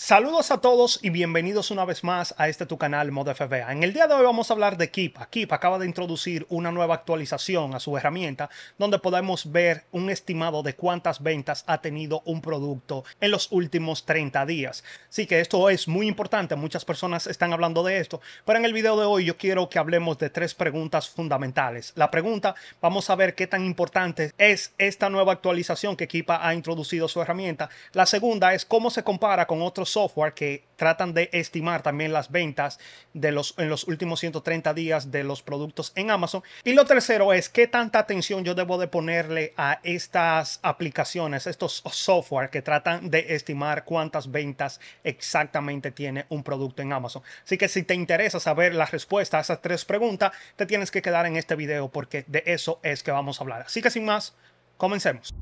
Saludos a todos y bienvenidos una vez más a este tu canal Modo FBA. En el día de hoy vamos a hablar de Kipa. Kipa acaba de introducir una nueva actualización a su herramienta donde podemos ver un estimado de cuántas ventas ha tenido un producto en los últimos 30 días. Así que esto es muy importante, muchas personas están hablando de esto, pero en el video de hoy yo quiero que hablemos de tres preguntas fundamentales. La pregunta, vamos a ver qué tan importante es esta nueva actualización que Kipa ha introducido a su herramienta. La segunda es cómo se compara con otros software que tratan de estimar también las ventas de los, en los últimos 130 días de los productos en Amazon. Y lo tercero es qué tanta atención yo debo de ponerle a estas aplicaciones, estos software que tratan de estimar cuántas ventas exactamente tiene un producto en Amazon. Así que si te interesa saber la respuesta a esas tres preguntas, te tienes que quedar en este video porque de eso es que vamos a hablar. Así que sin más, comencemos.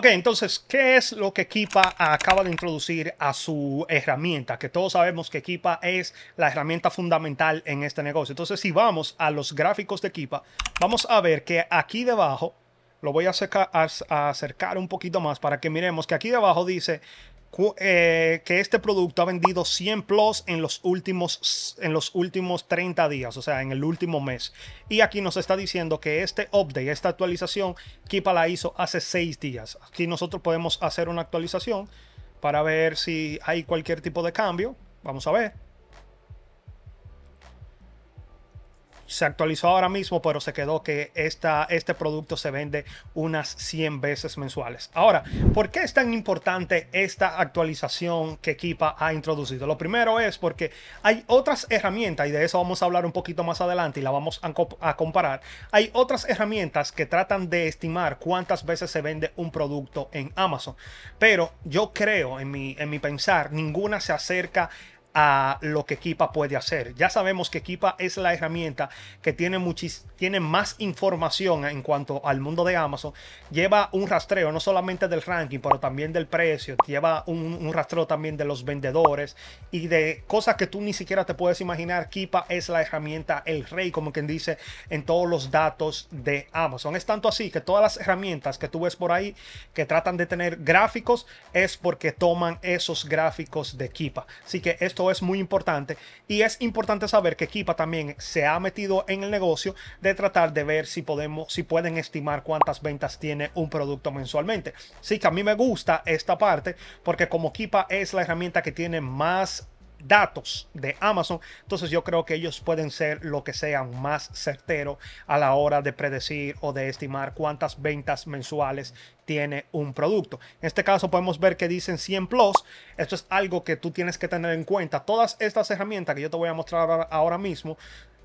Ok, entonces, ¿qué es lo que Kipa acaba de introducir a su herramienta? Que todos sabemos que Kipa es la herramienta fundamental en este negocio. Entonces, si vamos a los gráficos de Kipa, vamos a ver que aquí debajo, lo voy a acercar, a acercar un poquito más para que miremos que aquí debajo dice eh, que este producto ha vendido 100 plus en los, últimos, en los últimos 30 días, o sea, en el último mes. Y aquí nos está diciendo que este update, esta actualización, Kipa la hizo hace 6 días. Aquí nosotros podemos hacer una actualización para ver si hay cualquier tipo de cambio. Vamos a ver. se actualizó ahora mismo, pero se quedó que este producto se vende unas 100 veces mensuales. Ahora, ¿por qué es tan importante esta actualización que Kipa ha introducido? Lo primero es porque hay otras herramientas, y de eso vamos a hablar un poquito más adelante y la vamos a, comparar. Hay otras herramientas que tratan de estimar cuántas veces se vende un producto en Amazon, pero yo creo en mi, en mi pensar, ninguna se acerca a lo que Kipa puede hacer. Ya sabemos que Kipa es la herramienta que tiene, muchis tiene más información en cuanto al mundo de Amazon. Lleva un rastreo no solamente del ranking, pero también del precio. Lleva un, un rastreo también de los vendedores y de cosas que tú ni siquiera te puedes imaginar. Kipa es la herramienta, el rey, como quien dice, en todos los datos de Amazon. Es tanto así que todas las herramientas que tú ves por ahí que tratan de tener gráficos es porque toman esos gráficos de Kipa. Así que esto es muy importante y es importante saber que Kipa también se ha metido en el negocio de tratar de ver si podemos, si pueden estimar cuántas ventas tiene un producto mensualmente. Sí que a mí me gusta esta parte porque como Kipa es la herramienta que tiene más datos de Amazon. Entonces yo creo que ellos pueden ser lo que sean más certero a la hora de predecir o de estimar cuántas ventas mensuales tiene un producto. En este caso podemos ver que dicen 100 plus. Esto es algo que tú tienes que tener en cuenta. Todas estas herramientas que yo te voy a mostrar ahora mismo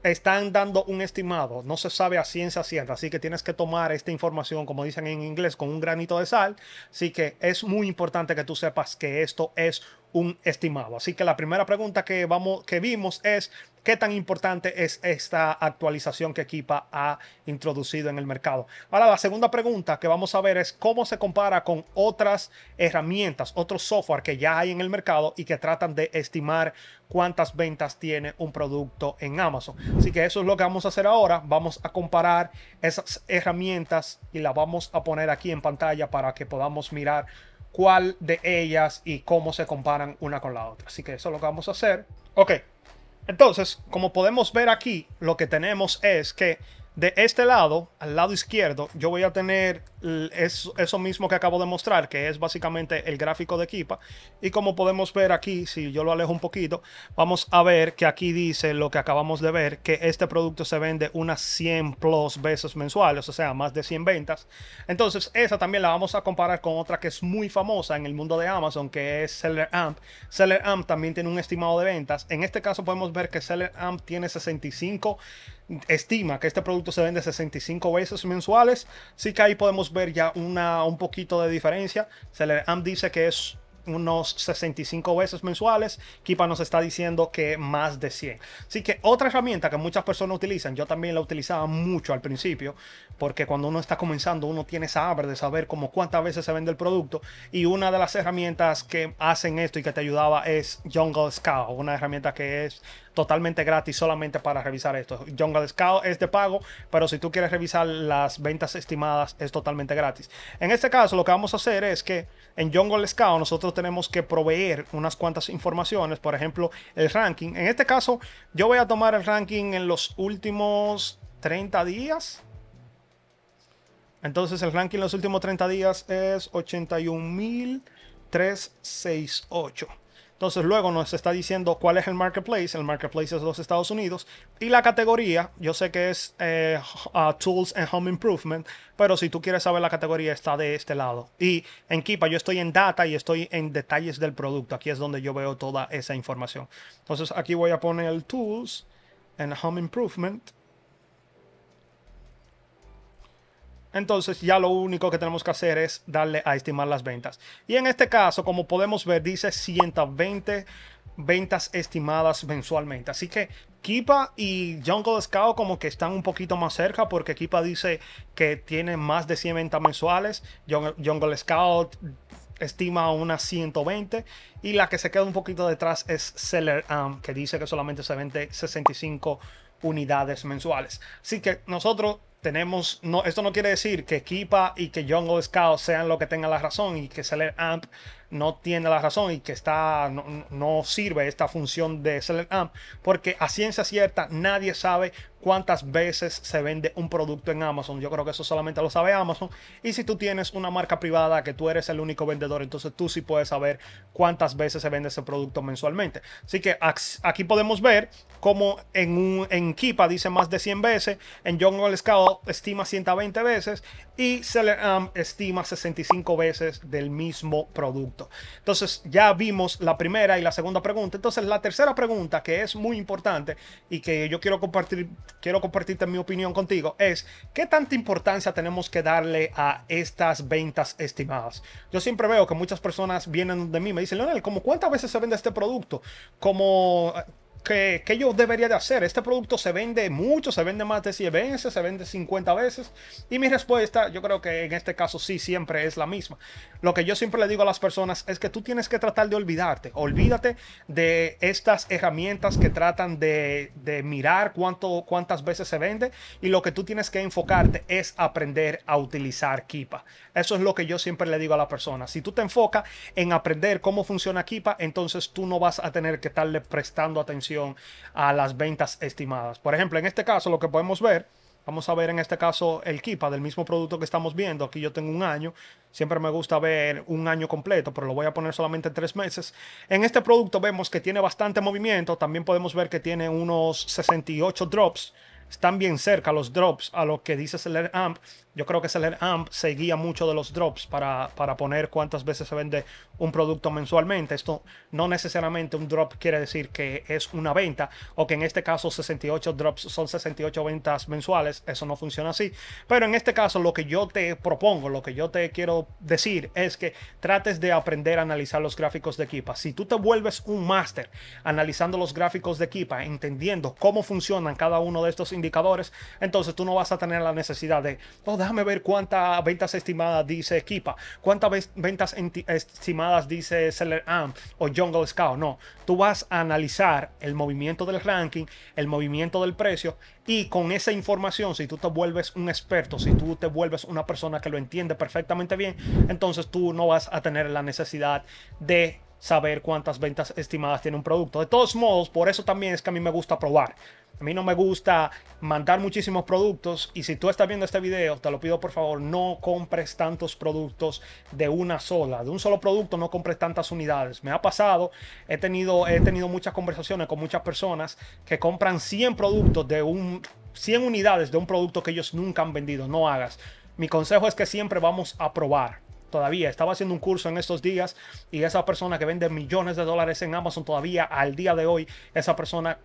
están dando un estimado, no se sabe a ciencia cierta, así que tienes que tomar esta información, como dicen en inglés, con un granito de sal. Así que es muy importante que tú sepas que esto es un estimado. Así que la primera pregunta que, vamos, que vimos es, ¿qué tan importante es esta actualización que Equipa ha introducido en el mercado? Ahora, la segunda pregunta que vamos a ver es cómo se compara con otras herramientas, otros software que ya hay en el mercado y que tratan de estimar cuántas ventas tiene un producto en Amazon. Así que eso es lo que vamos a hacer ahora. Vamos a comparar esas herramientas y las vamos a poner aquí en pantalla para que podamos mirar cuál de ellas y cómo se comparan una con la otra. Así que eso es lo que vamos a hacer. Ok, entonces, como podemos ver aquí, lo que tenemos es que de este lado, al lado izquierdo, yo voy a tener eso, mismo que acabo de mostrar, que es básicamente el gráfico de Kipa. Y como podemos ver aquí, si yo lo alejo un poquito, vamos a ver que aquí dice lo que acabamos de ver, que este producto se vende unas 100 plus veces mensuales, o sea, más de 100 ventas. Entonces, esa también la vamos a comparar con otra que es muy famosa en el mundo de Amazon, que es Seller Amp. Seller Amp también tiene un estimado de ventas. En este caso podemos ver que Seller Amp tiene 65 estima que este producto se vende 65 veces mensuales, sí que ahí podemos ver ya una, un poquito de diferencia. Se le, dice que es unos 65 veces mensuales. Kipa nos está diciendo que más de 100. Así que otra herramienta que muchas personas utilizan, yo también la utilizaba mucho al principio, porque cuando uno está comenzando uno tiene esa hambre de saber cómo cuántas veces se vende el producto. Y una de las herramientas que hacen esto y que te ayudaba es Jungle Scout, una herramienta que es totalmente gratis solamente para revisar esto. Jungle Scout es de pago, pero si tú quieres revisar las ventas estimadas es totalmente gratis. En este caso lo que vamos a hacer es que en Jungle Scout nosotros tenemos que proveer unas cuantas informaciones, por ejemplo, el ranking. En este caso, yo voy a tomar el ranking en los últimos 30 días. Entonces, el ranking en los últimos 30 días es 81.368. Entonces luego nos está diciendo cuál es el marketplace. El marketplace es los Estados Unidos. Y la categoría, yo sé que es eh, ah, Tools and Home Improvement, pero si tú quieres saber la categoría está de este lado. Y en Kipa yo estoy en data y estoy en detalles del producto. Aquí es donde yo veo toda esa información. Entonces aquí voy a poner el Tools and Home Improvement. Entonces ya lo único que tenemos que hacer es darle a estimar las ventas. Y en este caso, como podemos ver, dice 120 ventas estimadas mensualmente. Así que Kipa y Jungle Scout como que están un poquito más cerca porque Kipa dice que tiene más de 100 ventas mensuales. Jungle Scout estima unas 120 y la que se queda un poquito detrás es Seller que dice que solamente se vende 65 unidades mensuales. Así que nosotros tenemos, no, esto no quiere decir que Kipa y que Jungle Scout sean lo que tengan la razón y que Seller Amp no tiene la razón y que está, no, sirve esta función de Seller Amp, porque a ciencia cierta nadie sabe cuántas veces se vende un producto en Amazon. Yo creo que eso solamente lo sabe Amazon. Y si tú tienes una marca privada que tú eres el único vendedor, entonces tú sí puedes saber cuántas veces se vende ese producto mensualmente. Así que aquí podemos ver cómo en, un, en Kipa dice más de 100 veces, en Jungle Scout estima 120 veces y se le estima 65 veces del mismo producto. Entonces ya vimos la primera y la segunda pregunta. Entonces la tercera pregunta que es muy importante y que yo quiero compartir, quiero compartirte mi opinión contigo es ¿qué tanta importancia tenemos que darle a estas ventas estimadas? Yo siempre veo que muchas personas vienen de mí me dicen, Leonel, ¿cómo cuántas veces se vende este producto? Como que yo debería de hacer? Este producto se vende mucho, se vende más de 100 veces, se vende 50 veces. Y mi respuesta, yo creo que en este caso sí, siempre es la misma. Lo que yo siempre le digo a las personas es que tú tienes que tratar de olvidarte. Olvídate de estas herramientas que tratan de, mirar cuánto, cuántas veces se vende. Y lo que tú tienes que enfocarte es aprender a utilizar Kipa. Eso es lo que yo siempre le digo a la persona. Si tú te enfocas en aprender cómo funciona Kipa, entonces tú no vas a tener que estarle prestando atención a las ventas estimadas. Por ejemplo, en este caso lo que podemos ver, vamos a ver en este caso el KIPA del mismo producto que estamos viendo. Aquí yo tengo un año, siempre me gusta ver un año completo, pero lo voy a poner solamente tres meses. En este producto vemos que tiene bastante movimiento, también podemos ver que tiene unos 68 drops están bien cerca los drops a lo que dice Seller Amp. Yo creo que Seller Amp seguía mucho de los drops para, para, poner cuántas veces se vende un producto mensualmente. Esto no necesariamente un drop quiere decir que es una venta o que en este caso 68 drops son 68 ventas mensuales. Eso no funciona así. Pero en este caso lo que yo te propongo, lo que yo te quiero decir es que trates de aprender a analizar los gráficos de equipa Si tú te vuelves un máster analizando los gráficos de equipa entendiendo cómo funcionan cada uno de estos indicadores, entonces tú no vas a tener la necesidad de... Oh, déjame ver cuántas ventas estimadas dice Equipa, cuántas ventas estimadas dice Seller Amp o Jungle Scout. No, tú vas a analizar el movimiento del ranking, el movimiento del precio y con esa información, si tú te vuelves un experto, si tú te vuelves una persona que lo entiende perfectamente bien, entonces tú no vas a tener la necesidad de saber cuántas ventas estimadas tiene un producto. De todos modos, por eso también es que a mí me gusta probar. A mí no me gusta mandar muchísimos productos y si tú estás viendo este video, te lo pido por favor, no compres tantos productos de una sola, de un solo producto no compres tantas unidades. Me ha pasado, he tenido, he tenido muchas conversaciones con muchas personas que compran 100 productos de un, 100 unidades de un producto que ellos nunca han vendido. No hagas. Mi consejo es que siempre vamos a probar todavía. Estaba haciendo un curso en estos días y esa persona que vende millones de dólares en Amazon todavía al día de hoy, esa persona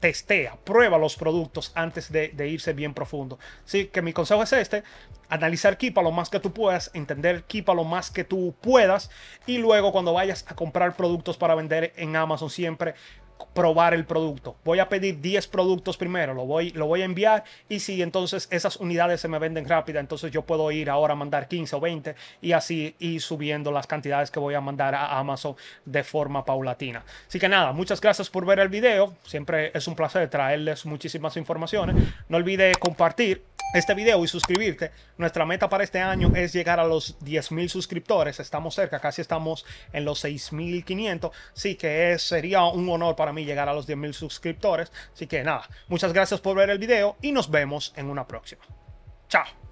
testea, prueba los productos antes de, de, irse bien profundo. Así que mi consejo es este, analizar Kipa lo más que tú puedas, entender Kipa lo más que tú puedas y luego cuando vayas a comprar productos para vender en Amazon siempre probar el producto. Voy a pedir 10 productos primero, lo voy, lo voy a enviar y si entonces esas unidades se me venden rápida, entonces yo puedo ir ahora a mandar 15 o 20 y así ir subiendo las cantidades que voy a mandar a Amazon de forma paulatina. Así que nada, muchas gracias por ver el video. Siempre es un placer traerles muchísimas informaciones. No olvide compartir este video y suscribirte. Nuestra meta para este año es llegar a los mil suscriptores. Estamos cerca, casi estamos en los 6.500. Sí que sería un honor para a mí llegar a los 10.000 suscriptores. Así que nada, muchas gracias por ver el video y nos vemos en una próxima. Chao.